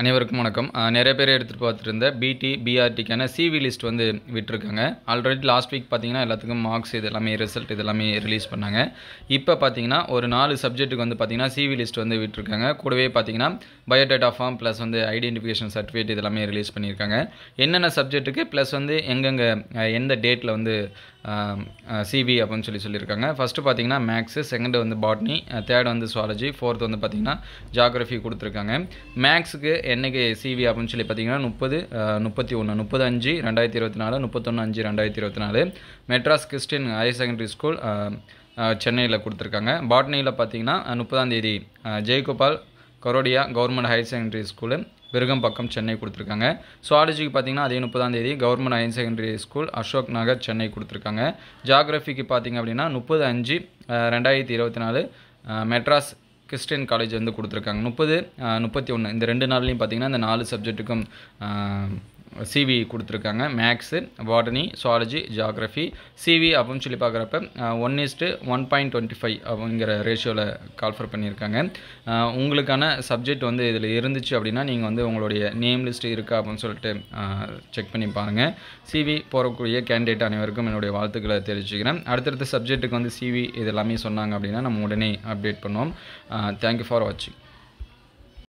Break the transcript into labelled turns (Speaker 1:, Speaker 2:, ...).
Speaker 1: அனைவருக்கும் வணக்கம் நிறைய பேர் எடுத்துகிட்டு பார்த்துருந்த பிடி பிஆர்டிக்கான சிவி லிஸ்ட் வந்து விட்டுருக்காங்க ஆல்ரெடி லாஸ்ட் வீக் பார்த்தீங்கன்னா எல்லாத்துக்கும் மார்க்ஸ் இது எல்லாமே ரிசல்ட் இது எல்லாமே ரிலீஸ் பண்ணாங்க இப்போ பார்த்தீங்கன்னா ஒரு நாலு சப்ஜெக்ட்டுக்கு வந்து பார்த்தீங்கன்னா சிவி லிஸ்ட் வந்து விட்டுருக்காங்க கூடவே பார்த்தீங்கன்னா பயோடேட்டா ஃபார்ம் ப்ளஸ் வந்து ஐடென்டிஃபிகேஷன் சர்டிஃபிகேட் இதெல்லாமே ரிலீஸ் பண்ணியிருக்காங்க என்னென்ன சப்ஜெக்ட்டுக்கு ப்ளஸ் வந்து எங்கெங்கே எந்த டேட்டில் வந்து சிவி அப்படின்னு சொல்லி சொல்லியிருக்காங்க ஃபஸ்ட்டு பார்த்தீங்கன்னா மேக்ஸு செகண்டு வந்து பாட்னி தேர்ட் வந்து சுவாலஜி ஃபோர்த் வந்து பார்த்திங்கன்னா ஜாகிரஃபி கொடுத்துருக்காங்க மேக்ஸுக்கு என்றைக்கு சிவி அப்படின்னு சொல்லி பார்த்தீங்கன்னா முப்பது முப்பத்தி ஒன்று முப்பது அஞ்சு ரெண்டாயிரத்தி இருபத்தி நாலு முப்பத்தொன்று அஞ்சு ரெண்டாயிரத்தி இருபத்தி நாலு Madras Christian higher secondary school சென்னையில் கொடுத்துருக்காங்க பாட்னியில் பார்த்தீங்கன்னா முப்பதாம் தேதி Jaigopal Garodia government higher secondary school Virugambakkam Chennai கொடுத்துருக்காங்க சுவாலஜிக்கு பார்த்தீங்கன்னா அதே முப்பதாம் தேதி government higher secondary school Ashok Nagar Chennai கொடுத்துருக்காங்க ஜாகிரஃபிக்கு பார்த்தீங்க அப்படின்னா முப்பது அஞ்சு ரெண்டாயிரத்தி இருபத்தி நாலு மெட்ராஸ் கிறிஸ்டியன் காலேஜ் வந்து கொடுத்துருக்காங்க முப்பது முப்பத்தி ஒன்று இந்த ரெண்டு நாள்லையும் பார்த்திங்கன்னா இந்த நாலு சப்ஜெக்ட்டுக்கும் சிவி கொடுத்துருக்காங்க maths botany zoology geography CV அப்படின்னு சொல்லி பார்க்குறப்ப one is to one point twenty five அப்படிங்கிற ரேஷியோவில் கால்ஃபர் பண்ணியிருக்காங்க உங்களுக்கான சப்ஜெக்ட் வந்து இதில் இருந்துச்சு அப்படின்னா நீங்கள் வந்து உங்களுடைய நேம் லிஸ்ட் இருக்கா அப்படின்னு சொல்லிட்டு செக் பண்ணி பாருங்கள் சிவி போகக்கூடிய கேண்டிடேட் அனைவருக்கும் என்னுடைய வாழ்த்துக்களை தெரிவிச்சுக்கிறேன் அடுத்தடுத்த சப்ஜெக்ட்டுக்கு வந்து சிவி இது எல்லாமே சொன்னாங்க அப்படின்னா நம்ம உடனே அப்டேட் பண்ணுவோம் தேங்க்யூ ஃபார் வாட்சிங்